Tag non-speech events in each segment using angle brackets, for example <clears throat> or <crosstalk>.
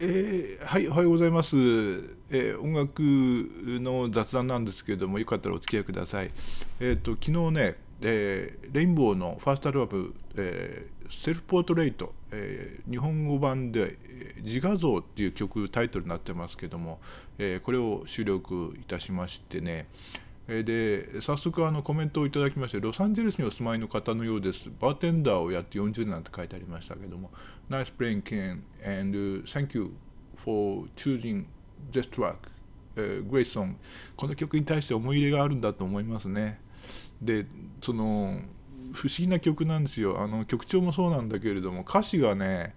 えー、はい、おはようございます、えー、音楽の雑談なんですけれども、よかったらお付き合いください。えっ、ー、と、昨日ね、えレインボーのファーストアルバム、えセルフポートレイト、え日本語版で、自画像っていう曲タイトルになってますけども、えこれを収録いたしましてね、で早速あのコメントをいただきましてロサンゼルスにお住まいの方のようですバーテンダーをやって40年なんて書いてありましたけども Nice playing Ken and thank you for choosing this track、uh, great song この曲に対して思い入れがあるんだと思いますねでその不思議な曲なんですよあの曲調もそうなんだけれども歌詞がね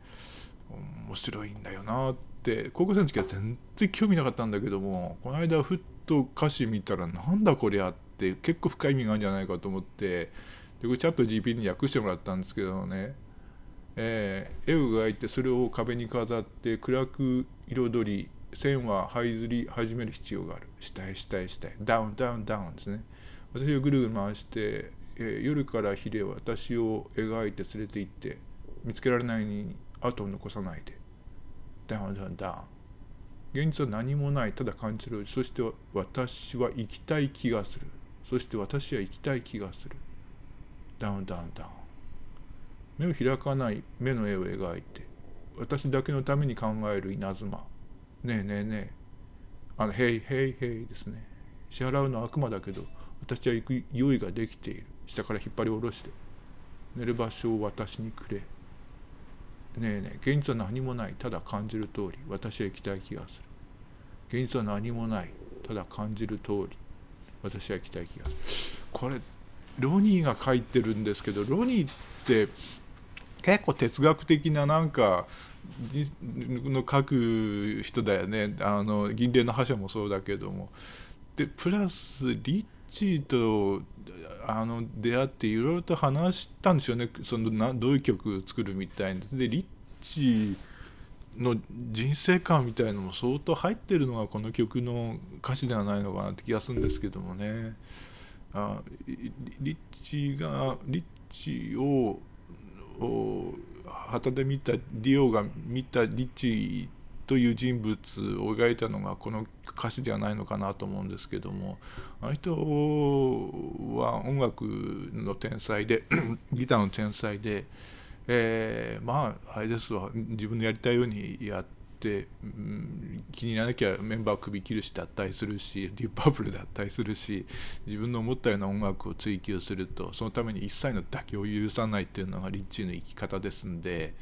面白いんだよなって高校生の時は全然興味なかったんだけどもこの間ふっと歌詞見たらなんだこりゃって結構深い意味があるんじゃないかと思ってでこれチャット GP に訳してもらったんですけどね、え絵を描いてそれを壁に飾って暗く彩り線は這いずり始める必要がある下へ下へ下へダウンダウンダウンですね私をぐるぐる回して、えー、夜からヒレは私を描いて連れて行って見つけられないに後を残さないでダウンダウンダウン現実は何もないただ感じるそして私は生きたい気がするそして私は生きたい気がするダウンダウンダウン目を開かない目の絵を描いて私だけのために考える稲妻ねえねえねえあの「へいへいへい」ですね支払うのは悪魔だけど私は行く用意ができている下から引っ張り下ろして寝る場所を私にくれねえねえ現実は何もないただ感じる通り私は行きたい気がする現実は何もないただ感じる通り私は行きたい気がするこれロニーが書いてるんですけどロニーって結構哲学的ななんかの書く人だよねあの銀霊の覇者もそうだけどもでプラスリッチーとあの出会っていろいろと話したんですよねそのなどういう曲作るみたいなでリッチの人生観みたいのも相当入ってるのがこの曲の歌詞ではないのかなって気がするんですけどもねあリッチがリッチを旗で見たディオが見たリッチーという人物を描いたのがこの歌詞ではないのかなと思うんですけどもあの人は音楽の天才で <clears throat> ギターの天才で、えー、まああれですわ自分のやりたいようにやって。ん、気にならなきゃメンバー首切るし脱退するしディープパープル脱退するし自分の思ったような音楽を追求するとそのために一切の妥協を許さないっていうのがリッチーの生き方ですんで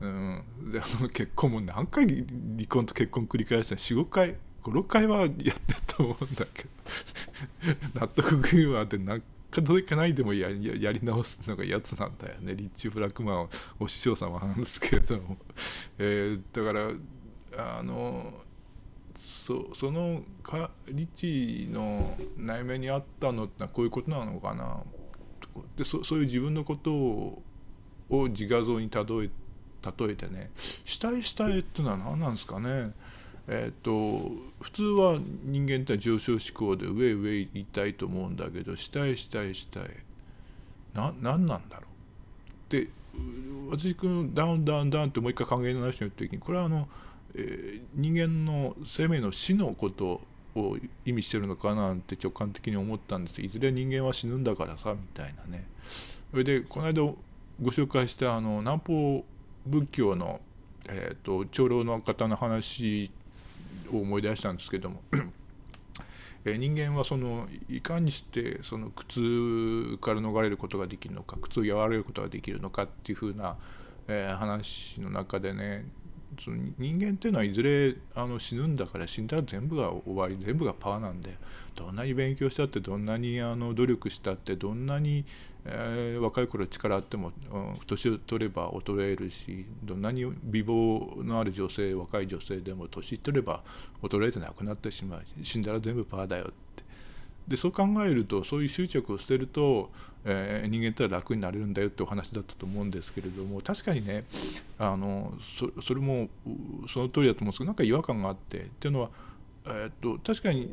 うん、であの結婚も何回離婚と結婚繰り返した45回56回はやってたと思うんだけど納得グーマはって何かどれかないでもややり直すのがやつなんだよねリッチ・フラックマンお師匠様なんですけれども、<laughs> えー、だからあのそそのかリッチの内面にあったのってのはこういうことなのかなでそそういう自分のことを自画像に例えて例えてね死体死体ってのは何なんですかねえっ、と普通は人間って上昇志向で上上行きたいと思うんだけど死体死体死体な何なんだろうって私君ダウンダウンダウンってもう一回考え直してみた時にこれはあの、えー、人間の生命の死のことを意味してるのかなんて直感的に思ったんですいずれ人間は死ぬんだからさみたいなねそれでこの間ご紹介したあの南方仏教の、えーと、長老の方の話を思い出したんですけども <clears throat> え人間はそのいかにしてその苦痛から逃れることができるのか苦痛を和らげることができるのかっていうふうな、えー、話の中でねその人間っていうのはいずれあの死ぬんだから死んだら全部が終わり全部がパーなんでどんなに勉強したってどんなにあの努力したってどんなにえー、若い頃力あっても、うん、年を取れば衰えるしどんなに美貌のある女性若い女性でも年取れば衰えてなくなってしまう死んだら全部パーだよってでそう考えるとそういう執着を捨てると、えー、人間っては楽になれるんだよってお話だったと思うんですけれども確かにねあのそれもその通りだと思うんですけどなんか違和感があってっていうのはえー、っと確かに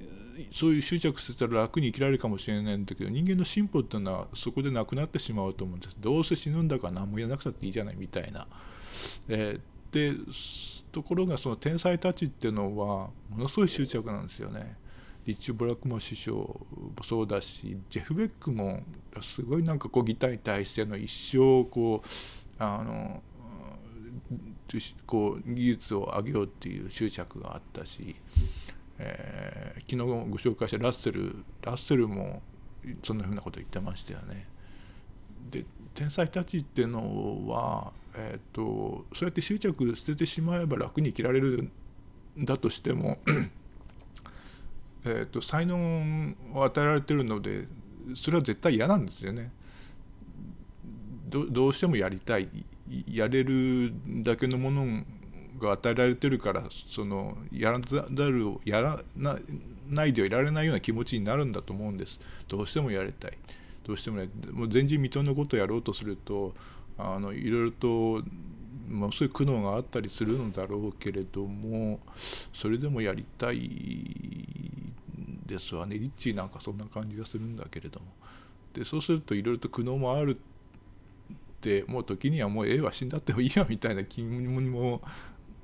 そういう執着してたら楽に生きられるかもしれないんだけど人間の進歩っていうのはそこでなくなってしまうと思うんですどうせ死ぬんだから何もやらなくたっていいじゃないみたいな。えー、でところがその天才たちっていうのはものすごい執着なんですよね。リッチ・ブラックマン師匠もそうだしジェフ・ベックもすごいなんかこうギターに対しての一生こうあのこう技術を上げようっていう執着があったしえー、昨日ご紹介したラッセルラッセルもそんなふうなこと言ってましたよね。で天才たちっていうのは、えーと、そうやって執着捨ててしまえば楽に生きられるんだとしてもえと才能を与えられてるのでそれは絶対嫌なんですよね。どうしてもやりたいやれるだけのものが与えられてるからそのやらざるをやらないではいられないような気持ちになるんだと思うんですどうしてもやりたいどうしてもやもう前人未到のことをやろうとするとあのいろいろとまのすごい苦悩があったりするのだろうけれどもそれでもやりたいですわねリッチーなんかそんな感じがするんだけれどもでそうするといろいろと苦悩もあるってもう時にはもう A は死んだってもいいやみたいな気にも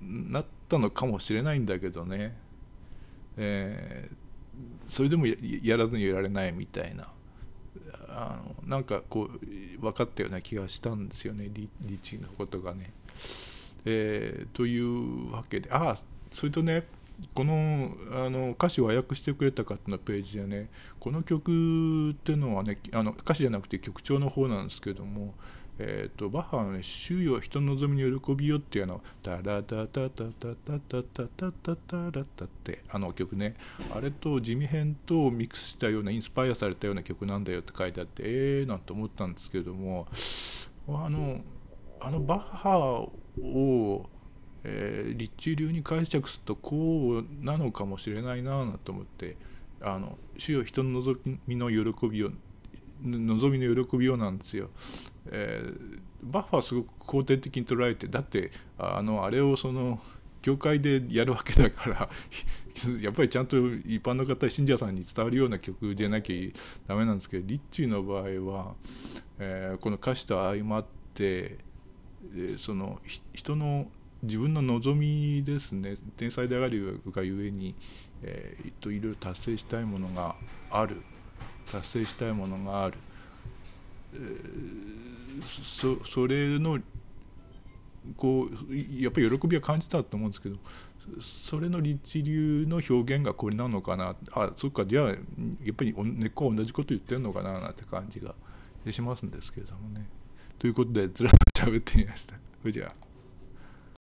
なったのかもしれないんだけどね、えー、それでもやらずにいられないみたいなあのなんかこう分かったような気がしたんですよねリリチのことがね。えー、というわけでああそれとねこのあの歌詞を和訳してくれた方のページでねこの曲っていうのはねあの歌詞じゃなくて曲調の方なんですけどもえっ、ー、と、バッハのね、主よ人の望みの喜びよっていうあの、タラタタタタタタタタタタラタって、あの曲ね、あれと地味編とミックスしたような、インスパイアされたような曲なんだよって書いてあって、えーなんて思ったんですけれども、あの、あのバッハを、えー、立中流に解釈するとこうなのかもしれないなあぁと思ってあの主よ人の望みの喜びを望みの喜びをなんですよえー、バッファはすごく肯定的に捉えてだってあのあれをその教会でやるわけだから <laughs> やっぱりちゃんと一般の方信者さんに伝わるような曲でなきゃダメなんですけどリッチーの場合は、えー、この歌詞と相まって、えその人の自分の望みですね天才であるがゆえに、えー、といろいろ達成したいものがある達成したいものがある。そそれのこうやっぱり喜びは感じたと思うんですけどそれの律流の表現がこれなのかなあそっかじゃあやっぱり根っこは同じこと言ってるのかななんて感じがしますんですけれどもね。ということでずらっと喋ってみました。それじゃあ